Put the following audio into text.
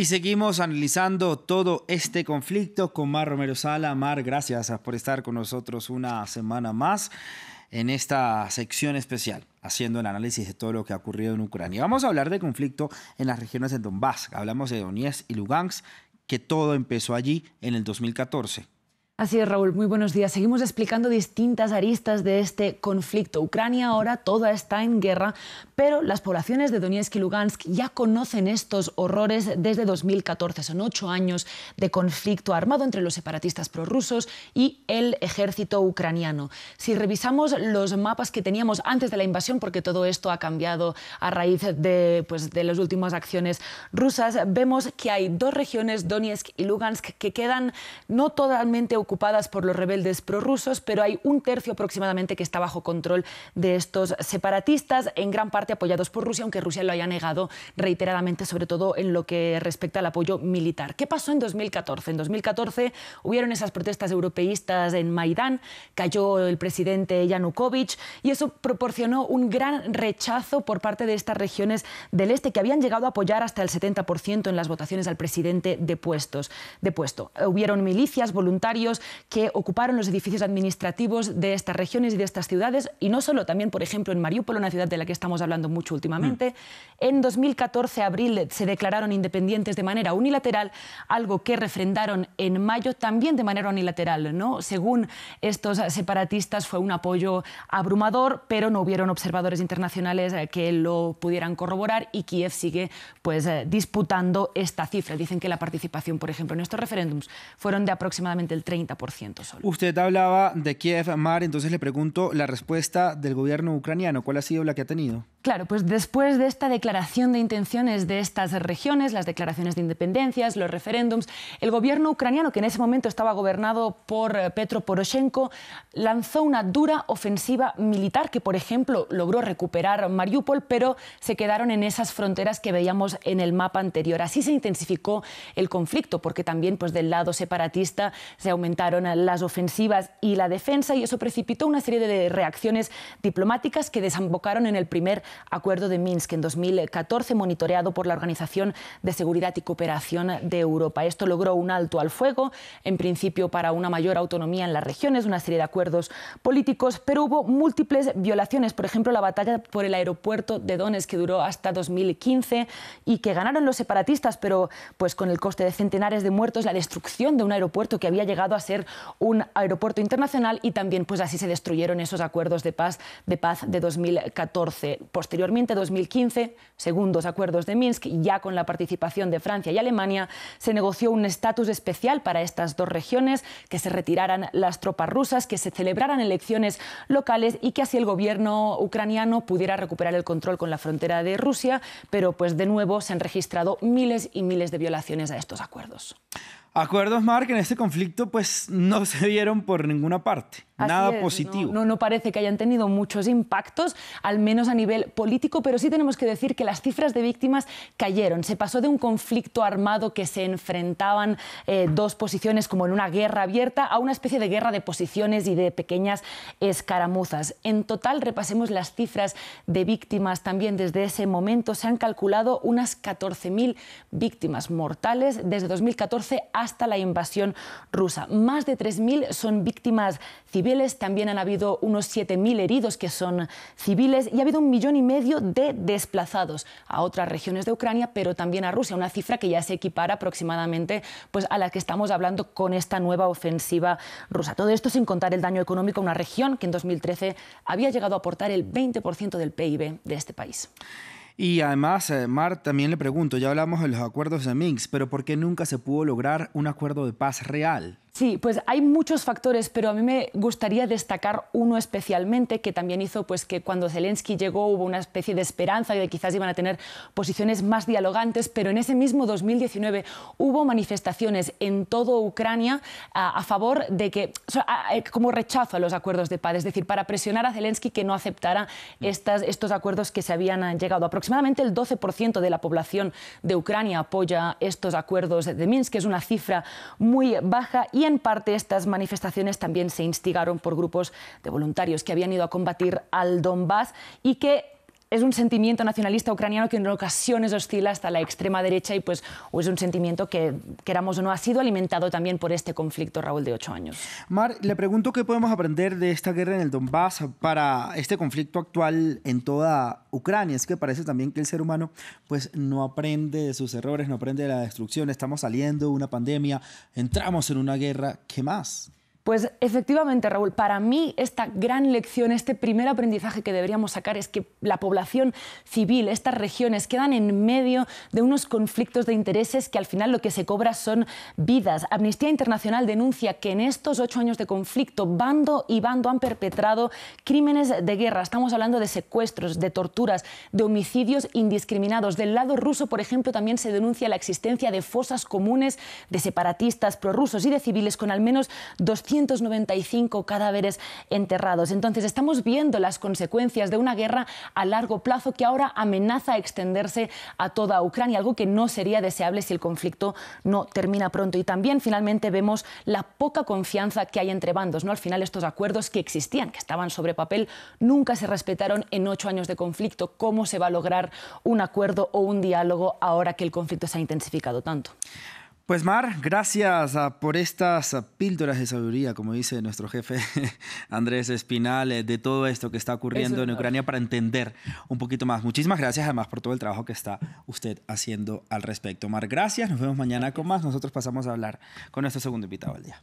Y seguimos analizando todo este conflicto con Mar Romero Sala. Mar, gracias por estar con nosotros una semana más en esta sección especial, haciendo el análisis de todo lo que ha ocurrido en Ucrania. Vamos a hablar de conflicto en las regiones de Donbass. Hablamos de Donetsk y Lugansk, que todo empezó allí en el 2014, Así es, Raúl. Muy buenos días. Seguimos explicando distintas aristas de este conflicto. Ucrania ahora toda está en guerra, pero las poblaciones de Donetsk y Lugansk ya conocen estos horrores desde 2014. Son ocho años de conflicto armado entre los separatistas prorrusos y el ejército ucraniano. Si revisamos los mapas que teníamos antes de la invasión, porque todo esto ha cambiado a raíz de, pues, de las últimas acciones rusas, vemos que hay dos regiones, Donetsk y Lugansk, que quedan no totalmente ocupadas por los rebeldes prorrusos, pero hay un tercio aproximadamente que está bajo control de estos separatistas, en gran parte apoyados por Rusia, aunque Rusia lo haya negado reiteradamente, sobre todo en lo que respecta al apoyo militar. ¿Qué pasó en 2014? En 2014 hubieron esas protestas europeístas en Maidán, cayó el presidente Yanukovych y eso proporcionó un gran rechazo por parte de estas regiones del este que habían llegado a apoyar hasta el 70% en las votaciones al presidente de puestos. Hubieron milicias, voluntarios que ocuparon los edificios administrativos de estas regiones y de estas ciudades, y no solo, también, por ejemplo, en Mariupol, una ciudad de la que estamos hablando mucho últimamente. Mm. En 2014, abril, se declararon independientes de manera unilateral, algo que refrendaron en mayo también de manera unilateral. ¿no? Según estos separatistas, fue un apoyo abrumador, pero no hubieron observadores internacionales eh, que lo pudieran corroborar y Kiev sigue pues, eh, disputando esta cifra. Dicen que la participación, por ejemplo, en estos referéndums fueron de aproximadamente el 30% solo. Usted hablaba de Kiev, Mar, entonces le pregunto la respuesta del gobierno ucraniano, ¿cuál ha sido la que ha tenido? Claro, pues después de esta declaración de intenciones de estas regiones, las declaraciones de independencias, los referéndums, el gobierno ucraniano, que en ese momento estaba gobernado por eh, Petro Poroshenko, lanzó una dura ofensiva militar que, por ejemplo, logró recuperar Mariupol, pero se quedaron en esas fronteras que veíamos en el mapa anterior. Así se intensificó el conflicto, porque también pues, del lado separatista se aumentaron las ofensivas y la defensa, y eso precipitó una serie de reacciones diplomáticas que desembocaron en el primer Acuerdo de Minsk en 2014 monitoreado por la Organización de Seguridad y Cooperación de Europa. Esto logró un alto al fuego, en principio para una mayor autonomía en las regiones, una serie de acuerdos políticos, pero hubo múltiples violaciones, por ejemplo la batalla por el aeropuerto de Donetsk que duró hasta 2015 y que ganaron los separatistas, pero pues con el coste de centenares de muertos, la destrucción de un aeropuerto que había llegado a ser un aeropuerto internacional y también pues así se destruyeron esos acuerdos de paz de paz de 2014. Posteriormente, 2015, según dos acuerdos de Minsk, ya con la participación de Francia y Alemania, se negoció un estatus especial para estas dos regiones, que se retiraran las tropas rusas, que se celebraran elecciones locales y que así el gobierno ucraniano pudiera recuperar el control con la frontera de Rusia, pero pues de nuevo se han registrado miles y miles de violaciones a estos acuerdos. Acuerdos, Mark, que en este conflicto pues no se vieron por ninguna parte, nada positivo. No, no, parece que hayan tenido muchos impactos, al menos a nivel político, pero sí tenemos que decir que las cifras de víctimas cayeron. Se pasó de un conflicto armado que se enfrentaban eh, dos posiciones como en una guerra abierta a una especie de guerra de posiciones y de pequeñas escaramuzas. En total, repasemos las cifras de víctimas también desde ese momento. Se han calculado unas 14.000 víctimas mortales desde 2014 hasta hasta la invasión rusa. Más de 3.000 son víctimas civiles, también han habido unos 7.000 heridos que son civiles y ha habido un millón y medio de desplazados a otras regiones de Ucrania, pero también a Rusia, una cifra que ya se equipara aproximadamente pues, a la que estamos hablando con esta nueva ofensiva rusa. Todo esto sin contar el daño económico a una región que en 2013 había llegado a aportar el 20% del PIB de este país. Y además, eh, Mar, también le pregunto, ya hablamos de los acuerdos de Minsk, pero ¿por qué nunca se pudo lograr un acuerdo de paz real? Sí, pues hay muchos factores, pero a mí me gustaría destacar uno especialmente que también hizo pues que cuando Zelensky llegó hubo una especie de esperanza de que quizás iban a tener posiciones más dialogantes, pero en ese mismo 2019 hubo manifestaciones en toda Ucrania ah, a, favor de que ah, eh, como rechazo a los acuerdos de paz, es decir, para presionar a Zelensky que no aceptara mm. estas, estos acuerdos que se habían ah, llegado. Aproximadamente el 12% de la población de Ucrania apoya estos acuerdos de Minsk, que es una cifra muy baja y en parte estas manifestaciones también se instigaron por grupos de voluntarios que habían ido a combatir al Donbass y que es un sentimiento nacionalista ucraniano que en ocasiones oscila hasta la extrema derecha y pues es un sentimiento que, queramos o no, ha sido alimentado también por este conflicto, Raúl, de ocho años. Mar, le pregunto qué podemos aprender de esta guerra en el Donbass para este conflicto actual en toda Ucrania. Es que parece también que el ser humano pues no aprende de sus errores, no aprende de la destrucción. Estamos saliendo de una pandemia, entramos en una guerra. ¿Qué más? Pues efectivamente, Raúl, para mí esta gran lección, este primer aprendizaje que deberíamos sacar es que la población civil, estas regiones, quedan en medio de unos conflictos de intereses que al final lo que se cobra son vidas. Amnistía Internacional denuncia que en estos ocho años de conflicto, bando y bando han perpetrado crímenes de guerra. Estamos hablando de secuestros, de torturas, de homicidios indiscriminados. Del lado ruso, por ejemplo, también se denuncia la existencia de fosas comunes de separatistas prorrusos y de civiles con al menos 200 295 cadáveres enterrados. Entonces estamos viendo las consecuencias de una guerra a largo plazo que ahora amenaza extenderse a toda Ucrania, algo que no sería deseable si el conflicto no termina pronto. Y también finalmente vemos la poca confianza que hay entre bandos. ¿no? Al final estos acuerdos que existían, que estaban sobre papel, nunca se respetaron en ocho años de conflicto. ¿Cómo se va a lograr un acuerdo o un diálogo ahora que el conflicto se ha intensificado tanto? Pues Mar, gracias ah, por estas ah, píldoras de sabiduría, como dice nuestro jefe Andrés Espinal, eh, de todo esto que está ocurriendo en Ucrania para entender un poquito más. Muchísimas gracias además por todo el trabajo que está usted haciendo al respecto. Mar, gracias. Nos vemos mañana con más. Nosotros pasamos a hablar con nuestro segundo invitado del día.